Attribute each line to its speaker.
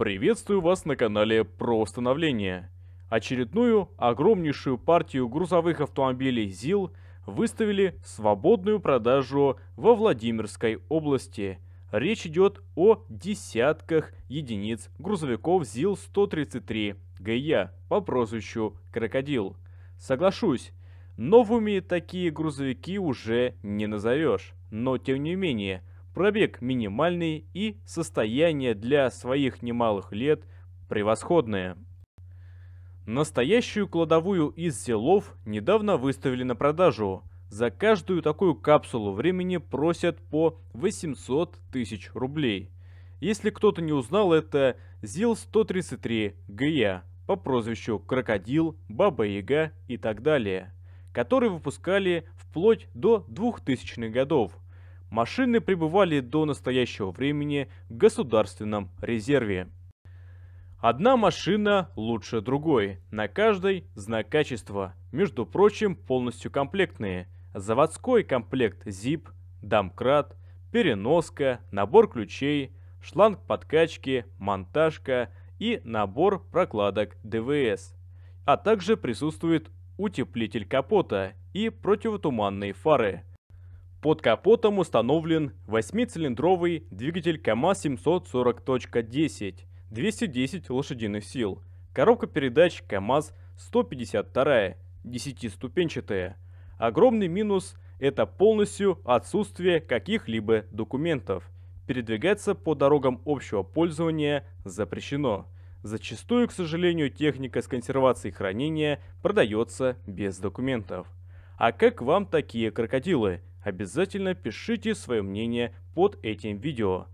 Speaker 1: Приветствую вас на канале про установление. Очередную огромнейшую партию грузовых автомобилей ЗИЛ выставили в свободную продажу во Владимирской области. Речь идет о десятках единиц грузовиков ЗИЛ-133 ГЯ по прозвищу «Крокодил». Соглашусь, новыми такие грузовики уже не назовешь. Но тем не менее, Пробег минимальный и состояние для своих немалых лет превосходное. Настоящую кладовую из селов недавно выставили на продажу. За каждую такую капсулу времени просят по 800 тысяч рублей. Если кто-то не узнал, это ЗИЛ-133 ГЯ по прозвищу Крокодил, Баба-Яга и так далее, который выпускали вплоть до 2000-х годов машины пребывали до настоящего времени в государственном резерве. Одна машина лучше другой, на каждой знак качества, между прочим, полностью комплектные. Заводской комплект ZIP, домкрат, переноска, набор ключей, шланг подкачки, монтажка и набор прокладок ДВС. А также присутствует утеплитель капота и противотуманные фары – под капотом установлен 8-цилиндровый двигатель КАМАЗ 740.10, 210 лошадиных сил, коробка передач КАМАЗ 152, 10-ступенчатая. Огромный минус – это полностью отсутствие каких-либо документов. Передвигаться по дорогам общего пользования запрещено. Зачастую, к сожалению, техника с консервацией хранения продается без документов. А как вам такие крокодилы? обязательно пишите свое мнение под этим видео.